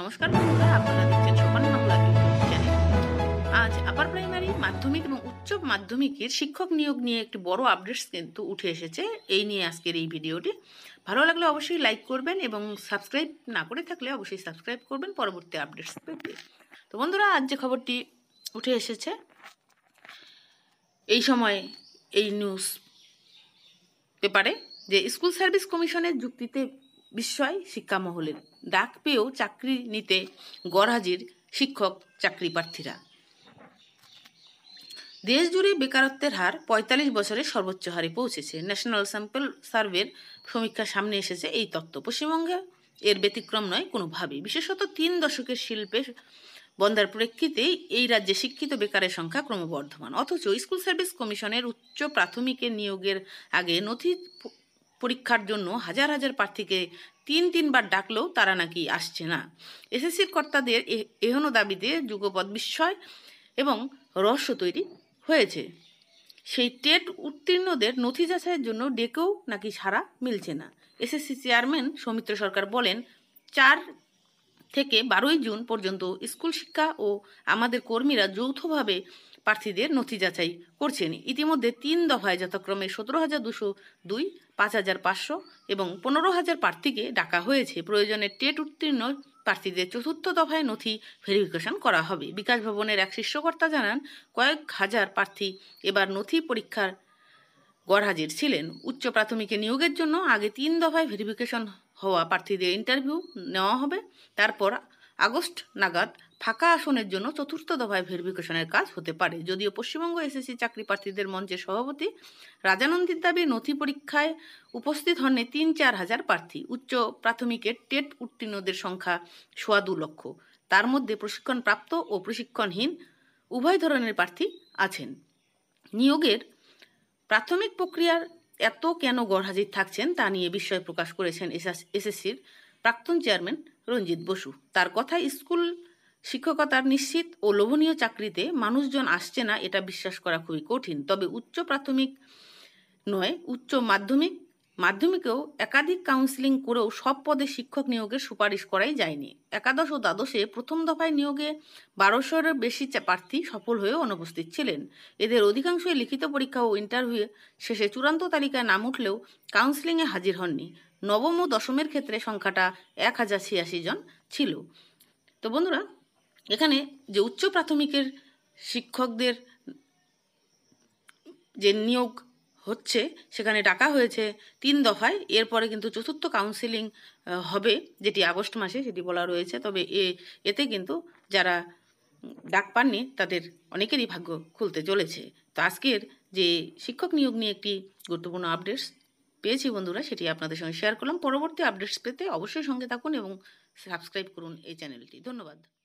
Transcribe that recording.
নমস্কার বন্ধুরা আপনারা দেখছেন সোপান বাংলা ইউটিউব চ্যানেল আজ আপার প্রাইমারি মাধ্যমিক এবং উচ্চ মাধ্যমিকের শিক্ষক নিয়োগ নিয়ে একটি বড় আপডেটস কিন্তু উঠে এসেছে এই নিয়ে আজকের এই ভিডিওটি ভালো লাগলে অবশ্যই লাইক করবেন এবং সাবস্ক্রাইব না করে থাকলে অবশ্যই সাবস্ক্রাইব করবেন পরবর্তী আপডেটস পেতে তো বন্ধুরা আজ যে খবরটি উঠে এসেছে এই সময় এই নিউজ পেপারে যে স্কুল সার্ভিস কমিশনের যুক্তিতে বিস্ময় শিক্ষামহলের ডাক পেয়েও চাকরি নিতে গড়হাজির শিক্ষক চাকরি প্রার্থীরা দেশ জুড়ে বেকারত্বের হার পঁয়তাল্লিশ বছরের সর্বোচ্চ হারে পৌঁছেছে ন্যাশনাল স্যাম্পল সার্ভের সমীক্ষা সামনে এসেছে এই তত্ত্ব পশ্চিমবঙ্গে এর ব্যতিক্রম নয় কোনোভাবেই বিশেষত তিন দশকের শিল্পে বন্দার প্রেক্ষিতে এই রাজ্যে শিক্ষিত বেকারের সংখ্যা ক্রমবর্ধমান অথচ স্কুল সার্ভিস কমিশনের উচ্চ প্রাথমিকের নিয়োগের আগে নথি পরীক্ষার জন্য হাজার হাজার প্রার্থীকে তিন তিনবার ডাকলেও তারা নাকি আসছে না এসএসসির কর্তাদের এহন দাবিতে যুগপদ বিস্ময় এবং রহস্য তৈরি হয়েছে সেই টেট উত্তীর্ণদের নথি যাচাইয়ের জন্য ডেকেও নাকি সারা মিলছে না এসএসসি চেয়ারম্যান সৌমিত্র সরকার বলেন চার থেকে বারোই জুন পর্যন্ত স্কুল শিক্ষা ও আমাদের কর্মীরা যৌথভাবে প্রার্থীদের নথি যাচাই করছেন ইতিমধ্যে তিন দফায় যথাক্রমে সতেরো হাজার দুশো দুই পাঁচ হাজার পাঁচশো এবং পনেরো হাজার প্রার্থীকে ডাকা হয়েছে প্রয়োজনে টেট উত্তীর্ণ প্রার্থীদের চতুর্থ দফায় নথি ভেরিফিকেশন করা হবে বিকাশ ভবনের এক শীর্ষকর্তা জানান কয়েক হাজার প্রার্থী এবার নথি পরীক্ষার গড়হাজির ছিলেন উচ্চ প্রাথমিকে নিয়োগের জন্য আগে তিন দফায় ভেরিফিকেশন হওয়া প্রার্থীদের ইন্টারভিউ নেওয়া হবে তারপর আগস্ট নাগাদ ফাঁকা আসনের জন্য চতুর্থ দফায় ভেরিফিকেশনের কাজ হতে পারে যদিও পশ্চিমবঙ্গ এসএসসি চাকরি প্রার্থীদের মঞ্চের সভাপতি রাজানন্দীর দাবি নথি পরীক্ষায় উপস্থিত হননি তিন চার হাজার প্রার্থী উচ্চ প্রাথমিকের টেট উত্তীর্ণদের সংখ্যা সোয়া দু লক্ষ তার মধ্যে প্রশিক্ষণপ্রাপ্ত ও প্রশিক্ষণহীন উভয় ধরনের প্রার্থী আছেন নিয়োগের প্রাথমিক প্রক্রিয়ার এত কেন গড়হাজির থাকছেন তা নিয়ে বিস্ময় প্রকাশ করেছেন এসএসসির প্রাক্তন চেয়ারম্যান রঞ্জিত বসু তার কথা স্কুল শিক্ষকতার নিশ্চিত ও লোভনীয় চাকরিতে মানুষজন আসছে না এটা বিশ্বাস করা খুবই কঠিন তবে উচ্চ প্রাথমিক নয় উচ্চ মাধ্যমিক মাধ্যমিকেও একাধিক কাউন্সিলিং করেও সব পদে শিক্ষক নিয়োগের সুপারিশ করাই যায়নি একাদশ ও দ্বাদশে প্রথম দফায় নিয়োগে বারোশোর বেশি প্রার্থী সফল হয়ে অনুপস্থিত ছিলেন এদের অধিকাংশই লিখিত পরীক্ষা ও ইন্টারভিউ শেষে চূড়ান্ত তালিকায় নাম উঠলেও কাউন্সিলিংয়ে হাজির হননি নবম ও দশমের ক্ষেত্রে সংখ্যাটা এক হাজার ছিয়াশি জন ছিল তো বন্ধুরা এখানে যে উচ্চ প্রাথমিকের শিক্ষকদের যে নিয়োগ হচ্ছে সেখানে ডাকা হয়েছে তিন দফায় এরপরে কিন্তু চতুর্থ কাউন্সিলিং হবে যেটি আগস্ট মাসে সেটি বলা রয়েছে তবে এ এতে কিন্তু যারা ডাক পাননি তাদের অনেকেরই ভাগ্য খুলতে চলেছে তো আজকের যে শিক্ষক নিয়োগ নিয়ে একটি গুরুত্বপূর্ণ আপডেটস পেয়েছি বন্ধুরা সেটি আপনাদের সঙ্গে শেয়ার করলাম পরবর্তী আপডেটস পেতে অবশ্যই সঙ্গে থাকুন এবং সাবস্ক্রাইব করুন এই চ্যানেলটি ধন্যবাদ